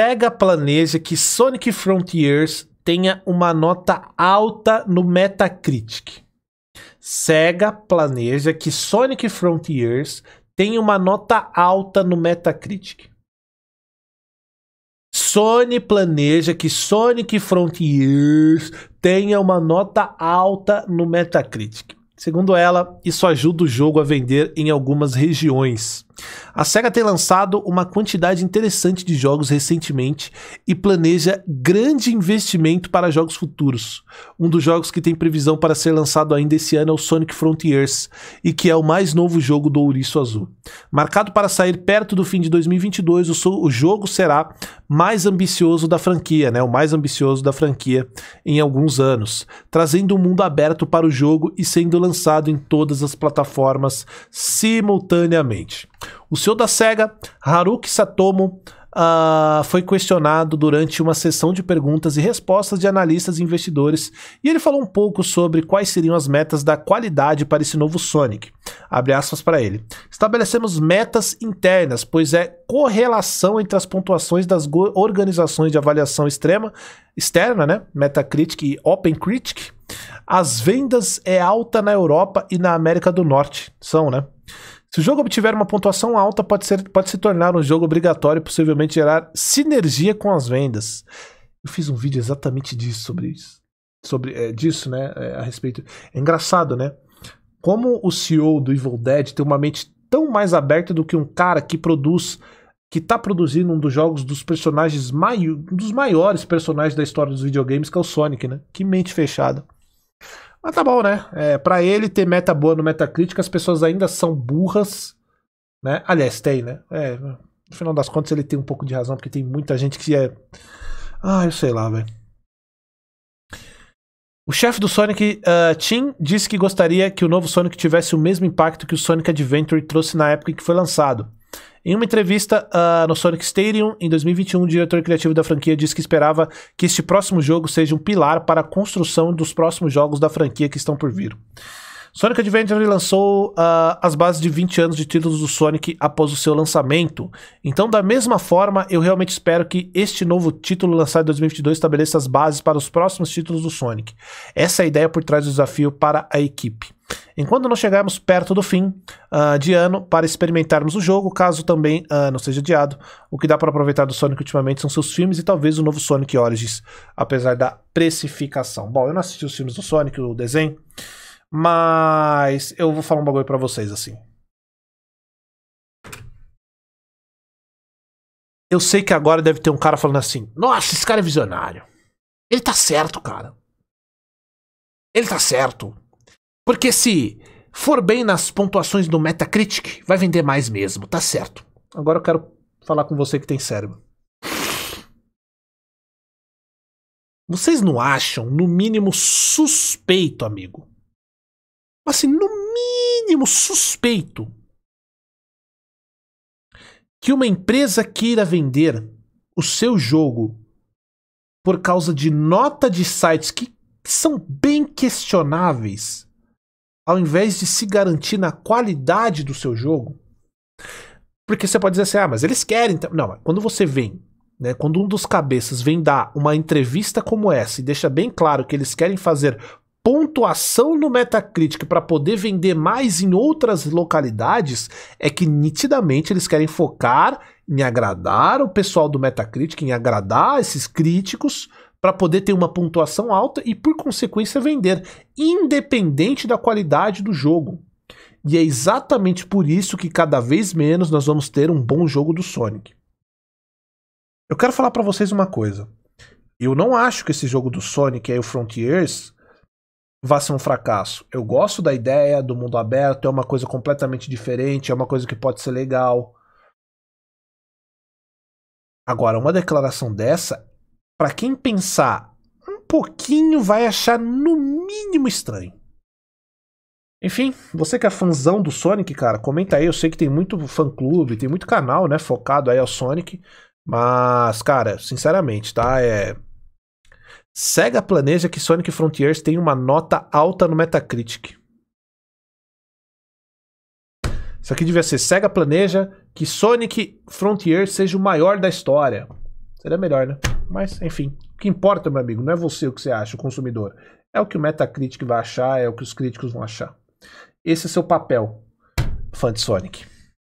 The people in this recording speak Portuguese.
Sega planeja que Sonic Frontiers tenha uma nota alta no Metacritic. Sega planeja que Sonic Frontiers tenha uma nota alta no Metacritic. Sony planeja que Sonic Frontiers tenha uma nota alta no Metacritic. Segundo ela, isso ajuda o jogo a vender em algumas regiões. A SEGA tem lançado uma quantidade interessante de jogos recentemente e planeja grande investimento para jogos futuros. Um dos jogos que tem previsão para ser lançado ainda esse ano é o Sonic Frontiers, e que é o mais novo jogo do Ouriço Azul. Marcado para sair perto do fim de 2022, o, o jogo será mais ambicioso da franquia, né? o mais ambicioso da franquia em alguns anos, trazendo um mundo aberto para o jogo e sendo lançado lançado em todas as plataformas simultaneamente. O CEO da SEGA, Haruki Satomo, uh, foi questionado durante uma sessão de perguntas e respostas de analistas e investidores, e ele falou um pouco sobre quais seriam as metas da qualidade para esse novo Sonic. Abre aspas para ele. Estabelecemos metas internas, pois é correlação entre as pontuações das organizações de avaliação extrema, externa, né? Metacritic e OpenCritic. As vendas é alta na Europa e na América do Norte. São, né? Se o jogo obtiver uma pontuação alta, pode, ser, pode se tornar um jogo obrigatório e possivelmente gerar sinergia com as vendas. Eu fiz um vídeo exatamente disso, sobre isso. Sobre, é, disso, né? É, a respeito. É engraçado, né? Como o CEO do Evil Dead tem uma mente tão mais aberta do que um cara que produz que está produzindo um dos jogos dos personagens mai... um dos maiores personagens da história dos videogames, que é o Sonic, né? Que mente fechada. Mas tá bom, né? É, pra ele ter meta boa no Metacritic, as pessoas ainda são burras, né? Aliás, tem, né? É, no final das contas ele tem um pouco de razão, porque tem muita gente que é. Ah, eu sei lá, velho. O chefe do Sonic uh, ah, Team disse que gostaria que o novo Sonic tivesse o mesmo impacto que o Sonic Adventure trouxe na época em que foi lançado. Em uma entrevista uh, no Sonic Stadium, em 2021, o diretor criativo da franquia disse que esperava que este próximo jogo seja um pilar para a construção dos próximos jogos da franquia que estão por vir. Sonic Adventure lançou uh, as bases de 20 anos de títulos do Sonic após o seu lançamento. Então, da mesma forma, eu realmente espero que este novo título lançado em 2022 estabeleça as bases para os próximos títulos do Sonic. Essa é a ideia por trás do desafio para a equipe. Enquanto não chegarmos perto do fim uh, de ano para experimentarmos o jogo, caso também uh, não seja adiado, o que dá para aproveitar do Sonic ultimamente são seus filmes e talvez o novo Sonic Origins, apesar da precificação. Bom, eu não assisti os filmes do Sonic, o desenho, mas eu vou falar um bagulho para vocês assim. Eu sei que agora deve ter um cara falando assim: Nossa, esse cara é visionário. Ele tá certo, cara. Ele tá certo. Porque se for bem nas pontuações do Metacritic, vai vender mais mesmo, tá certo. Agora eu quero falar com você que tem cérebro. Vocês não acham, no mínimo, suspeito, amigo? Assim, no mínimo suspeito que uma empresa queira vender o seu jogo por causa de nota de sites que são bem questionáveis ao invés de se garantir na qualidade do seu jogo, porque você pode dizer assim, ah, mas eles querem. Então. Não, quando você vem, né, quando um dos cabeças vem dar uma entrevista como essa e deixa bem claro que eles querem fazer pontuação no Metacritic para poder vender mais em outras localidades, é que nitidamente eles querem focar em agradar o pessoal do Metacritic, em agradar esses críticos, para poder ter uma pontuação alta e, por consequência, vender, independente da qualidade do jogo. E é exatamente por isso que cada vez menos nós vamos ter um bom jogo do Sonic. Eu quero falar para vocês uma coisa. Eu não acho que esse jogo do Sonic aí, o Frontiers, vá ser um fracasso. Eu gosto da ideia do mundo aberto, é uma coisa completamente diferente, é uma coisa que pode ser legal. Agora, uma declaração dessa para quem pensar um pouquinho, vai achar no mínimo estranho. Enfim, você que é fãzão do Sonic, cara, comenta aí. Eu sei que tem muito fã-clube, tem muito canal, né, focado aí ao Sonic. Mas, cara, sinceramente, tá? É. Sega planeja que Sonic Frontiers tenha uma nota alta no Metacritic. Isso aqui devia ser Sega planeja que Sonic Frontier seja o maior da história. Seria melhor, né? Mas, enfim. O que importa, meu amigo, não é você o que você acha, o consumidor. É o que o Metacritic vai achar, é o que os críticos vão achar. Esse é seu papel, fã de Sonic.